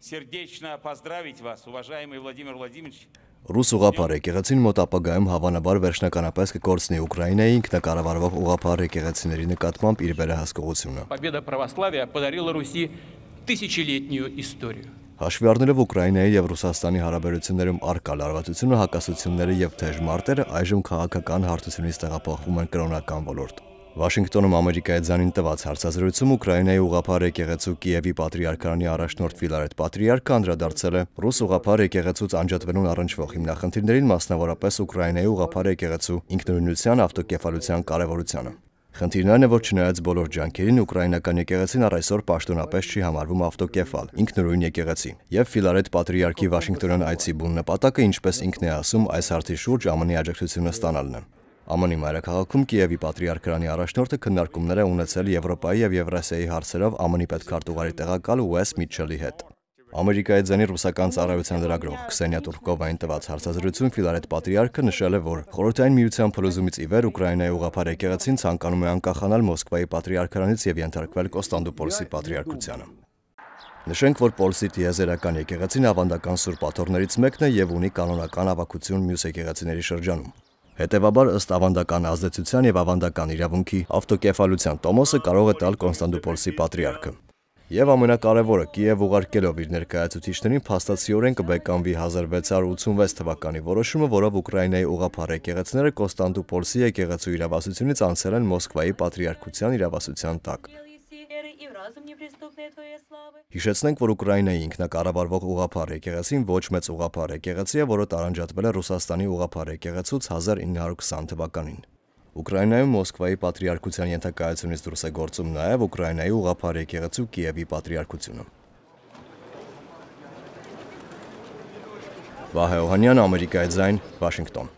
сердечно поздравить вас, уважаемый Владимир Владимирович, Ռուս ուղափարը եկեղեցին մոտ ապագայում հավանաբար վերջնականապես կկորցնի Ուկրաինայի ինքնակառավարվող ուղափար եկեղեցիների նկատմամբ իր վերահսկողությունը։ Победа православия подарила Руси тысячелетнюю историю։ Հաշվի առնելով Ուկրաինայի եւ Ռուսաստանի հարաբերություններում արկա լարվածությունը, հակասությունները եւ թեժ մարտերը այժմ քաղաքական հարթությունից տեղափոխվում են կրոնական ոլորտ։ Վաշինգտոնում Ամերիկայի ձանին տված հարցազրույցում Ուկրաինայի ուղափար եկեղեցու Կիևի պատրիարքանի առաջնորդ Վիլարետ պատրիարքը անդրադարձել է ռուս ուղափար եկեղեցուց անջատվելուն առնչվող հիմնախնդիրներին, մասնավորապես Ուկրաինայի ուղափար եկեղեցու ինքնուրույնության ավտոկեֆալության կարևորությանը։ Խնդիրներն է, որ չնայած բոլոր ջանքերին ուկրաինական եկեղեցին առ այսօր պաշտոնապես չի համարվում ավտոկեֆալ, ինքնուրույն եկեղեցի։ Եվ Ֆիլարետ Պատրիարքի Վաշինգտոնյան այցի բուն նպատակը, ինչպես ինքն է ասում, այս հարցի շուրջ ԱՄՆ-ի աջակցությունը ստանալն է։ ԱՄՆ-ի մայրաքաղաքում Կիևի պատրիարքարանի առաջնորդը քննարկումներ է ունեցել Եվրոպայի եւ Եվրասիայի հարցերով ԱՄՆ-ի պետքարտուղարի տեղակալ Ուես Միչելի հետ։ Ամերիկայի ձենի ռուսական ծառայության լրագրող Քսենիա Տուրկովային տված հարցազրույցում Ֆիլարետ Պատրիարքը նշել է, որ Խորհրդային Միության փլուզումից ի վեր Ուկրաինայի ուղղափառ եկեղեցին ցանկանում է անկախանալ Մոսկվայի պատրիարքարանից եւ ենթարկվել Կոստանդնուպոլիսի պատրիարքությանը։ Նշենք, որ Պոլսի տիեզերական եկեղեցին ավանդական սուրբ աթոռներից մեկն է եւ ունի կանոնական ավակություն մյուս եկեղեցիների շրջանում։ Հետևաբար ըստ ավանդական ազդեցության եւ ավանդական իրավունքի ավտոկեֆալության տոմոսը կարող է տալ Կոնստանդնուպոլսի պատրիարքը։ Եվ ամենակարևորը Կիև ուղարկելով իր ներկայացուցիչներին փաստացիորեն կբեկանվի 1686 թվականի որոշումը, որով Ուկրաինայի ուղափառ եկեղեցիները Կոստանդնուպոլսի եկեղեցու իրավասությունից անցել են Մոսկվայի պատրիարքության իրավասության տակ։ Հիշեցնենք, որ Ուկրաինայի ինքնակառավարվող ուղափառ եկեղեցին ոչ մեծ ուղափառ եկեղեցի է, որը տարանջատվել է Ռուսաստանի ուղափառ եկեղեցուց 1920 թվականին։ Ուկրաինայում Մոսկվայի Պատրիարքության ենթակայությունից դուրս է գործում նաև Ուկրաինայի ուղափառ եկեղեցու Կիևի Պատրիարքությունը։ Վահե Օհանյան, Ամերիկայի ձայն, Վաշինգտոն։